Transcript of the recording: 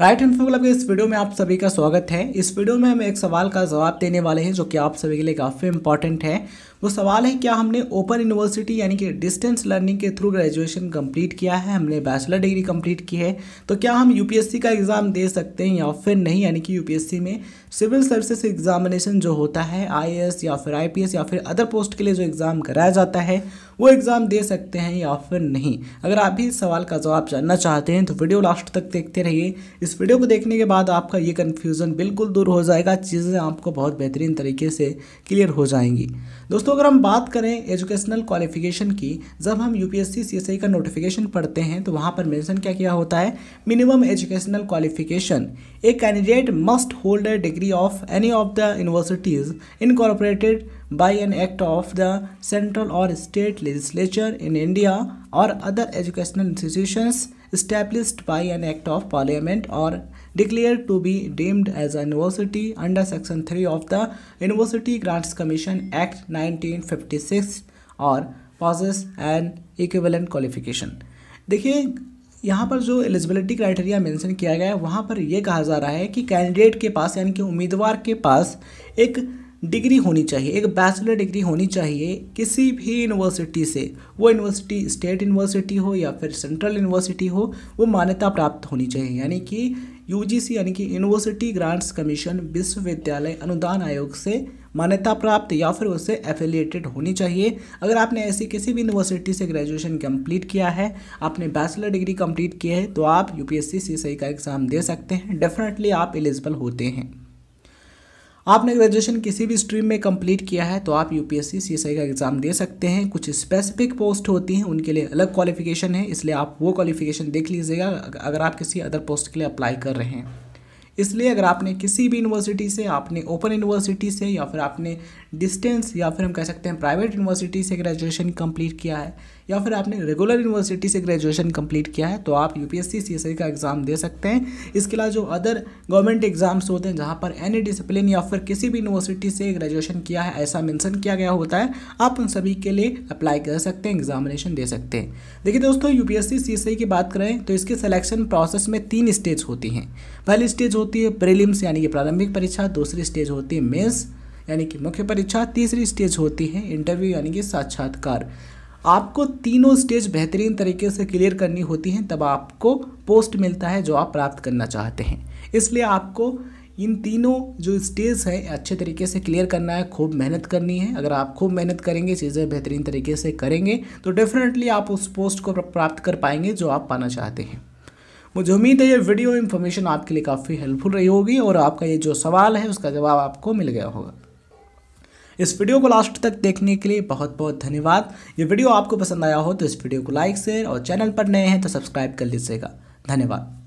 right and club के इस video में आप सभी का स्वागत है इस वीडियो में हम एक सवाल का जवाब देने वाले हैं जो कि आप सभी के लिए काफ़ी इंपॉर्टेंट है वो सवाल है क्या हमने ओपन यूनिवर्सिटी यानी कि डिस्टेंस लर्निंग के थ्रू ग्रेजुएशन कंप्लीट किया है हमने बैचलर डिग्री कंप्लीट की है तो क्या हम यू का एग्ज़ाम दे सकते हैं या फिर नहीं यानी कि यू में सिविल सर्विसेज एग्जामिनेशन जो होता है आई या फिर आई या फिर अदर पोस्ट के लिए जो एग्ज़ाम कराया जाता है वो एग्ज़ाम दे सकते हैं या फिर नहीं अगर आप भी इस सवाल का जवाब जानना चाहते हैं तो वीडियो लास्ट तक देखते रहिए इस वीडियो को देखने के बाद आपका ये कन्फ्यूज़न बिल्कुल दूर हो जाएगा चीज़ें आपको बहुत बेहतरीन तरीके से क्लियर हो जाएंगी दोस्तों अगर हम बात करें एजुकेशनल क्वालिफिकेशन की जब हम यू पी का नोटिफिकेशन पढ़ते हैं तो वहाँ पर मैंसन क्या किया होता है minimum educational qualification a candidate must hold a degree of any of the universities incorporated by an act of the central or state legislature in India or other educational institutions established by an act of parliament or declared to be deemed as a university under section 3 of the University Grants Commission Act 1956 और pauses and equivalent qualification देखिए यहाँ पर जो eligibility criteria mention किया गया है वहाँ पर यह कहा जा रहा है कि कैंडिडेट के पास यानी कि उम्मीदवार के पास एक डिग्री होनी चाहिए एक बैचलर डिग्री होनी चाहिए किसी भी यूनिवर्सिटी से वो यूनिवर्सिटी स्टेट यूनिवर्सिटी हो या फिर सेंट्रल यूनिवर्सिटी हो वो मान्यता प्राप्त होनी चाहिए यानी कि यूजीसी यानी कि यूनिवर्सिटी ग्रांट्स कमीशन विश्वविद्यालय अनुदान आयोग से मान्यता प्राप्त या फिर उससे एफिलिएटेड होनी चाहिए अगर आपने ऐसी किसी भी यूनिवर्सिटी से ग्रेजुएशन कंप्लीट किया है आपने बैचलर डिग्री कंप्लीट की है तो आप यूपीएससी सीसीआई e का एग्ज़ाम दे सकते हैं डेफिनेटली आप एलिजिबल होते हैं आपने ग्रेजुएशन किसी भी स्ट्रीम में कंप्लीट किया है तो आप यूपीएससी सीएसआई का एग्ज़ाम दे सकते हैं कुछ स्पेसिफिक पोस्ट होती हैं उनके लिए अलग क्वालिफिकेशन है इसलिए आप वो क्वालिफिकेशन देख लीजिएगा अगर आप किसी अदर पोस्ट के लिए अप्लाई कर रहे हैं इसलिए अगर आपने किसी भी यूनिवर्सिटी से आपने ओपन यूनिवर्सिटी से या फिर आपने डिस्टेंस या फिर हम कह सकते हैं प्राइवेट यूनिवर्सिटी से ग्रेजुएशन कंप्लीट किया है या फिर आपने रेगुलर यूनिवर्सिटी से ग्रेजुएशन कंप्लीट किया है तो आप यू पी का एग्ज़ाम दे सकते हैं इसके अलावा जो अदर गवर्नमेंट एग्ज़ाम्स होते हैं जहाँ पर एनी डिसिप्लिन या फिर किसी भी यूनिवर्सिटी से ग्रेजुएशन किया है ऐसा मेंशन किया गया होता है आप उन सभी के लिए अप्लाई कर सकते हैं एग्जामिनेशन दे सकते हैं देखिए दोस्तों यू पी की बात करें तो इसके सलेक्शन प्रोसेस में तीन स्टेज होती हैं पहली स्टेज होती है प्रीलिम्स यानी कि प्रारंभिक परीक्षा दूसरी स्टेज होती है मेंस यानी कि मुख्य परीक्षा तीसरी स्टेज होती है इंटरव्यू यानी कि साक्षात्कार आपको तीनों स्टेज बेहतरीन तरीके से क्लियर करनी होती हैं तब आपको पोस्ट मिलता है जो आप प्राप्त करना चाहते हैं इसलिए आपको इन तीनों जो स्टेज है अच्छे तरीके से क्लियर करना है खूब मेहनत करनी है अगर आप खूब मेहनत करेंगे चीज़ें बेहतरीन तरीके से करेंगे तो डेफिनेटली आप उस पोस्ट को प्राप्त कर पाएंगे जो आप पाना चाहते हैं मुझे उम्मीद है ये वीडियो इन्फॉर्मेशन आपके लिए काफ़ी हेल्पफुल रही होगी और आपका ये जो सवाल है उसका जवाब आपको मिल गया होगा इस वीडियो को लास्ट तक देखने के लिए बहुत बहुत धन्यवाद ये वीडियो आपको पसंद आया हो तो इस वीडियो को लाइक शेयर और चैनल पर नए हैं तो सब्सक्राइब कर लीजिएगा धन्यवाद